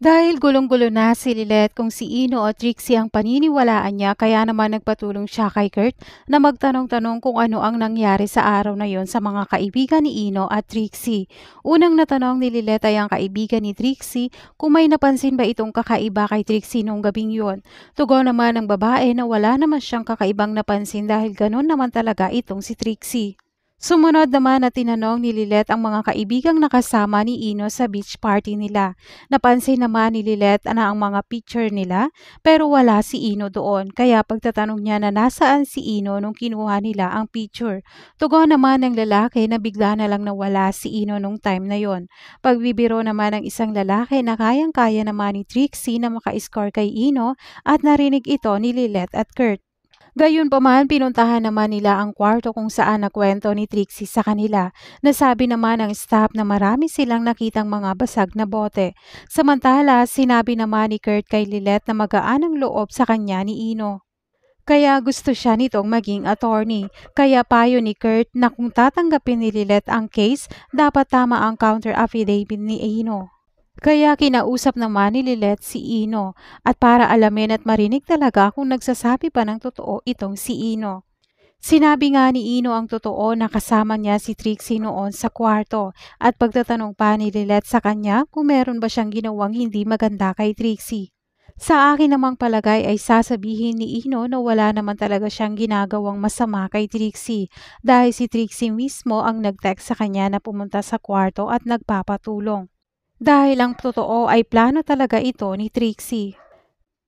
Dahil gulong-gulo na si Lilet kung si Ino o Trixie ang paniniwalaan niya kaya naman nagpatulong siya kay Kurt na magtanong-tanong kung ano ang nangyari sa araw na yon sa mga kaibigan ni Ino at Trixie. Unang natanong ni Lilet ay ang kaibigan ni Trixie kung may napansin ba itong kakaiba kay Trixie noong gabing yon. Tugo naman ang babae na wala naman siyang kakaibang napansin dahil ganun naman talaga itong si Trixie. Sumunod naman na tinanong ni Lilet ang mga kaibigang nakasama ni Ino sa beach party nila. Napansin naman ni Lilet na ang mga picture nila pero wala si Ino doon kaya pagtatanong niya na nasaan si Ino nung kinuha nila ang picture. Tugon naman ng lalaki na bigla na lang nawala si Ino nung time na yon. Pagbibiro naman ng isang lalaki na kayang-kaya naman ni Trixie na maka-score kay Ino at narinig ito ni Lilet at Kurt pa man, pinuntahan naman nila ang kwarto kung saan nakwento ni Trixie sa kanila. Nasabi naman ng staff na marami silang nakitang mga basag na bote. Samantala, sinabi naman ni Kurt kay Lilet na magaan ang loob sa kanya ni Ino. Kaya gusto siya nitong maging attorney. Kaya payo ni Kurt na kung tatanggapin ni Lilet ang case, dapat tama ang counter affidavit ni Ino. Kaya kinausap naman ni Lilet si Ino at para alamin at marinig talaga kung nagsasabi pa ng totoo itong si Ino. Sinabi nga ni Ino ang totoo na kasama niya si Trixie noon sa kwarto at pagtatanong pa ni Lilet sa kanya kung meron ba siyang ginawang hindi maganda kay Trixie. Sa akin namang palagay ay sasabihin ni Ino na wala naman talaga siyang ginagawang masama kay Trixie dahil si Trixie mismo ang nag-text sa kanya na pumunta sa kwarto at nagpapatulong. Dahil ang totoo ay plano talaga ito ni Trixie.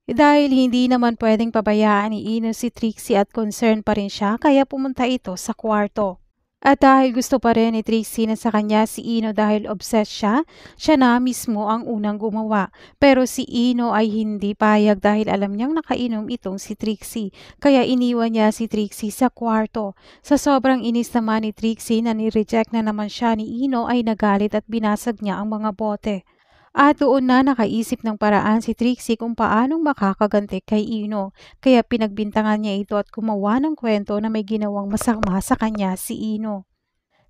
Dahil hindi naman pwedeng pabayaan ni Ino si Trixie at concern pa rin siya kaya pumunta ito sa kwarto. At dahil gusto pa rin ni Trixie na sa kanya si Ino dahil obsessed siya, siya na mismo ang unang gumawa. Pero si Ino ay hindi payag dahil alam niyang nakainom itong si Trixie. Kaya iniwan niya si Trixie sa kwarto. Sa sobrang inis naman ni Trixie na nireject na naman siya ni Ino ay nagalit at binasag niya ang mga bote. At doon na nakaisip ng paraan si Trixie kung paanong makakaganti kay Ino. Kaya pinagbintangan niya ito at kumawa ng kwento na may ginawang masama sa kanya si Ino.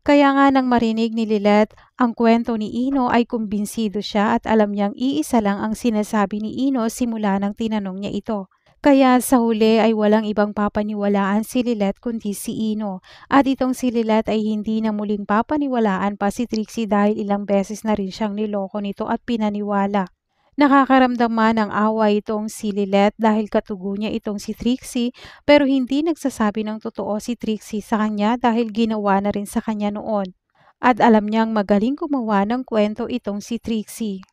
Kaya nga nang marinig ni Lilet ang kwento ni Ino ay kumbinsido siya at alam niyang iisa lang ang sinasabi ni Ino simula nang tinanong niya ito. Kaya sa huli ay walang ibang papaniwalaan si Lilet kundi si Ino. At itong si Lilet ay hindi na muling papaniwalaan pa si Trixie dahil ilang beses na rin siyang niloko nito at pinaniwala. Nakakaramdaman ng awa itong si Lilet dahil katugo niya itong si Trixie pero hindi nagsasabi ng totoo si Trixie sa kanya dahil ginawa na rin sa kanya noon. At alam niyang magaling gumawa ng kwento itong si Trixie.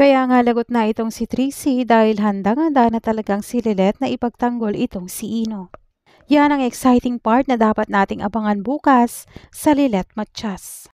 Kaya nga lagot na itong si Tracy dahil handang-handa na talagang si Lilet na ipagtanggol itong si Ino. Yan ang exciting part na dapat nating abangan bukas sa Lilet Matchas.